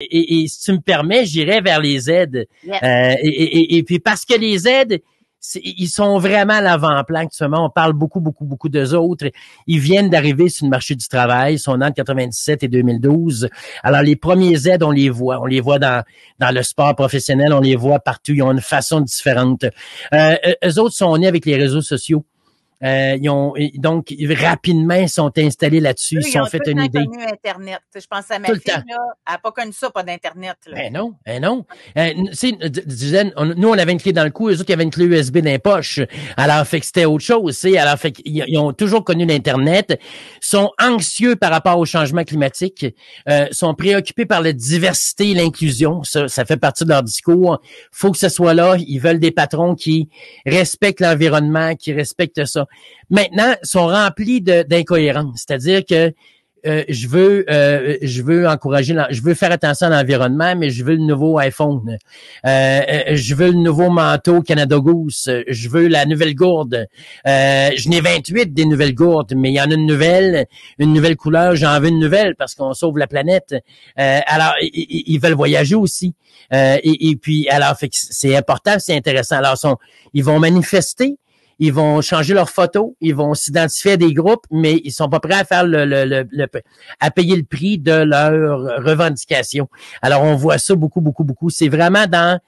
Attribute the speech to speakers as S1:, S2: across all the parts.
S1: et, et, si tu me permets, j'irai vers les aides. Euh, et, puis parce que les aides, ils sont vraiment à l'avant-plan actuellement. On parle beaucoup, beaucoup, beaucoup d'eux autres. Ils viennent d'arriver sur le marché du travail. Ils sont entre 97 et 2012. Alors, les premiers aides, on les voit. On les voit dans, dans le sport professionnel. On les voit partout. Ils ont une façon différente. Euh, eux autres sont nés avec les réseaux sociaux. Euh, ils ont, donc, rapidement, sont installés là-dessus, ils ont sont fait une idée. Connu Internet. Je pense à ma fille, là, elle n'a pas connu ça, pas d'Internet. Ben non, ben non. Euh, nous, on avait une clé dans le cou, eux autres, ils avaient une clé USB dans les poches. Alors, fait c'était autre chose, Alors, fait ils ont toujours connu l'Internet, sont anxieux par rapport au changement climatique, euh, sont préoccupés par la diversité et l'inclusion. Ça, ça fait partie de leur discours. Faut que ce soit là. Ils veulent des patrons qui respectent l'environnement, qui respectent ça. Maintenant, sont remplis d'incohérents. C'est-à-dire que euh, je veux euh, je veux encourager je veux faire attention à l'environnement mais je veux le nouveau iPhone euh, euh je veux le nouveau manteau Canada Goose je veux la nouvelle gourde je n'ai 28 des nouvelles gourdes mais il y en a une nouvelle une nouvelle couleur j'en veux une nouvelle parce qu'on sauve la planète alors ils, veulent voyager aussi et, et, puis alors c'est important c'est intéressant alors ils vont manifester ils vont changer leurs photos, ils vont s'identifier à des groupes, mais ils sont pas prêts à faire le, à payer le prix de leurs revendications. Alors on voit ça beaucoup, beaucoup, beaucoup. C'est vraiment dans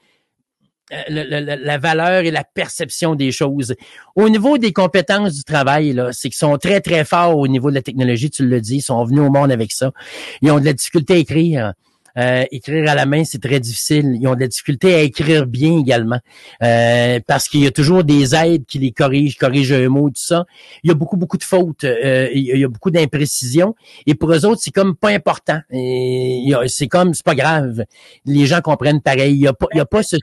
S1: euh, la, valeur et la perception des choses. Au niveau des compétences du travail, là, c'est qu'ils sont très, très forts au niveau de la technologie, tu le dis, ils sont venus au monde avec ça. Ils ont de la difficulté à écrire. Euh, écrire à la main, c'est très difficile. Ils ont de la difficulté à écrire bien également euh, parce qu'il y a toujours des aides qui les corrigent, corrigent un mot, tout ça. Il y a beaucoup, beaucoup de fautes. Euh, il y a beaucoup d'imprécisions. Et pour eux autres, c'est comme pas important. C'est comme, c'est pas grave. Les gens comprennent pareil. Il n'y a pas, il y a pas C'est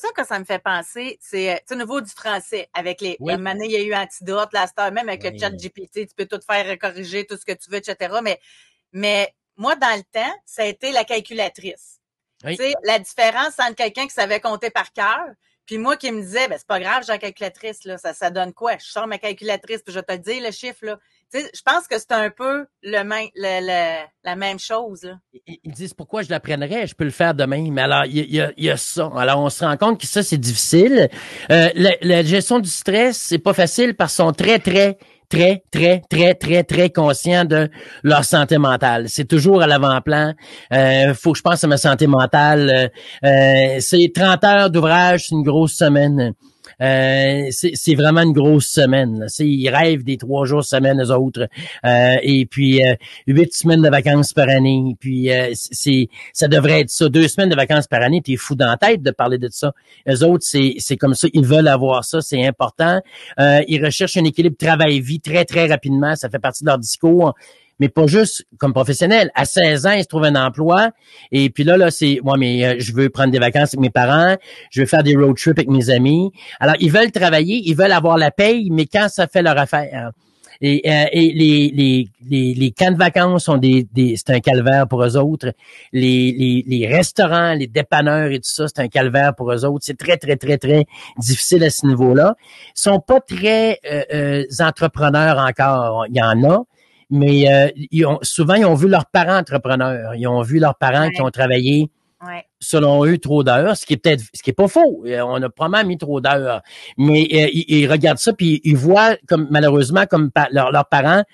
S1: ça que ça me fait penser. C'est au niveau du français. Avec les, il y a eu Antidote, star, même avec le chat GPT, tu peux tout faire corriger, tout ce que tu veux, etc. Mais mais moi, dans le temps, ça a été la calculatrice. Tu sais, la différence entre quelqu'un qui savait compter par cœur, puis moi qui me disais, ben c'est pas grave, j'ai la calculatrice, là, ça, ça donne quoi? Je sors ma calculatrice, puis je te dis le chiffre, là. je pense que c'est un peu le, la même chose. Ils disent pourquoi je l'apprendrais, je peux le faire demain. Mais alors, il y, a ça. Alors, on se rend compte que ça, c'est difficile. Euh, la, la, gestion du stress, c'est pas facile par son très, très très, très, très, très, très conscients de leur santé mentale. C'est toujours à l'avant-plan. Euh, faut que je pense à ma santé mentale. Euh, euh, c'est 30 heures d'ouvrage, c'est une grosse semaine. Euh, c'est vraiment une grosse semaine. Là. Ils rêvent des trois jours semaine aux autres. Euh, et puis euh, huit semaines de vacances par année. Puis c'est ça devrait être ça. Deux semaines de vacances par année, t'es fou dans la tête de parler de ça. Les autres, c'est comme ça. Ils veulent avoir ça, c'est important. ils recherchent un équilibre travail-vie très, très rapidement. Ça fait partie de leur discours mais pas juste comme professionnel. À 16 ans, ils se trouve un emploi et puis là, là, c'est, moi, mais euh, je veux prendre des vacances avec mes parents, je veux faire des road trips avec mes amis. Alors, ils veulent travailler, ils veulent avoir la paye, mais quand ça fait leur affaire. Et, euh, les, les, les, les, camps de vacances sont des, des c'est un calvaire pour eux autres. Les, les, restaurants, les dépanneurs et tout ça, c'est un calvaire pour eux autres. C'est très, très, très, très difficile à ce niveau-là. Ils sont pas très euh, entrepreneurs encore. Il y en a, mais euh, ils ont, souvent, ils ont vu leurs parents entrepreneurs. Ils ont vu leurs parents qui ont travaillé selon eux, trop d'heures, ce qui est peut-être, ce qui est pas faux. Euh, on a probablement mis trop d'heures, mais euh, ils, regardent ça puis ils voient comme malheureusement comme leurs parents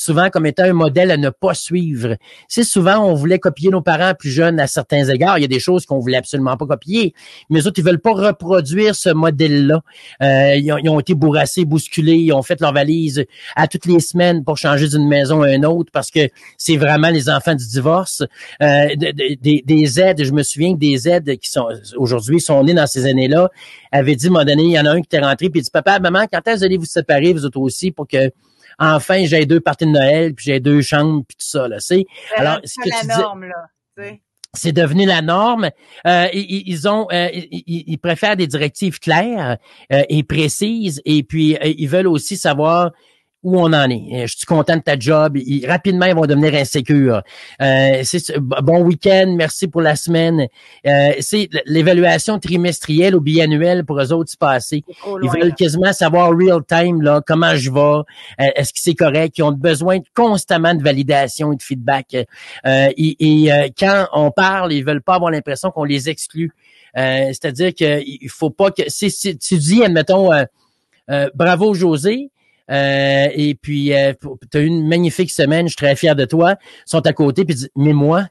S1: souvent comme étant un modèle à ne pas suivre. C'est souvent, on voulait copier nos parents plus jeunes à certains égards. Il y a des choses qu'on voulait absolument pas copier, mais eux autres, ils veulent pas reproduire ce modèle-là. Euh, ils, ont, été bourrassés, bousculés, ils ont fait leur valise à toutes les semaines pour changer d'une maison à une autre parce que c'est vraiment les enfants du divorce. Euh, des, aides, je me souviens que des aides qui sont aujourd'hui sont nés dans ces années-là, avaient dit, à un moment donné, il y en a un qui était rentré, puis il dit, papa, maman, quand est-ce vous allez vous séparer, vous autres aussi, pour que enfin j'ai deux parties de Noël, puis j'ai deux chambres, puis tout ça. Là, c'est alors la norme, c'est devenu la norme. Euh, ils, ont, euh, ils, préfèrent des directives claires euh, et précises, et puis ils veulent aussi savoir où on en est. Euh, je suis content de ta job. rapidement, ils vont devenir insécures. Euh, bon week-end, merci pour la semaine. Euh, c'est l'évaluation trimestrielle ou biannuelle pour eux autres se Ils veulent quasiment savoir real time là, comment je vais, euh, est-ce que c'est correct. Ils ont besoin constamment de validation et de feedback. et, quand on parle, ils veulent pas avoir l'impression qu'on les exclut. C'est-à-dire qu'il faut pas que si, si, tu dis, admettons, bravo José, euh, et puis, euh, tu as eu une magnifique semaine, je suis très fier de toi. Ils sont à côté, puis disent, mais moi,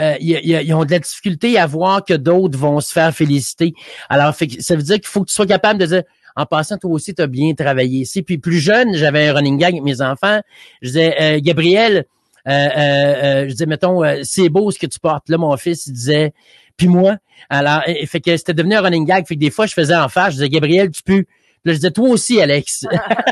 S1: euh, ils, ont de la difficulté à voir que d'autres vont se faire féliciter. Alors, fait, ça veut dire qu'il faut que tu sois capable de dire, en passant, toi aussi, tu as bien travaillé ici. Puis plus jeune, j'avais un running gag avec mes enfants. Je disais, Gabriel, je disais, mettons, c'est beau ce que tu portes. Là, mon fils, il disait, puis moi. Alors, fait que c'était devenu un running gag. Fait que des fois, je faisais en face, je disais, Gabriel, tu peux je disais, toi aussi, Alex.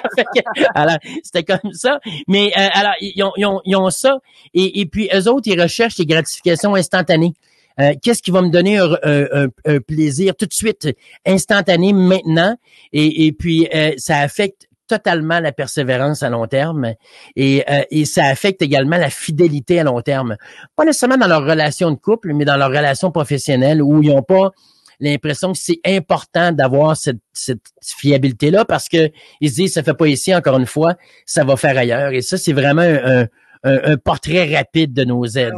S1: alors, c'était comme ça. Mais euh, alors, ils ont, ça. Et, puis, eux autres, ils recherchent les gratifications instantanées. Euh, qu'est-ce qui va me donner un, plaisir tout de suite, instantané, maintenant? Et, puis, euh, ça affecte totalement la persévérance à long terme et, et, ça affecte également la fidélité à long terme. Pas nécessairement dans leur relation de couple, mais dans leur relation professionnelle où ils n'ont pas l'impression que c'est important d'avoir cette, fiabilité-là parce que ils se disent, ça fait pas ici, encore une fois, ça va faire ailleurs. Et ça, c'est vraiment un, un portrait rapide de nos aides.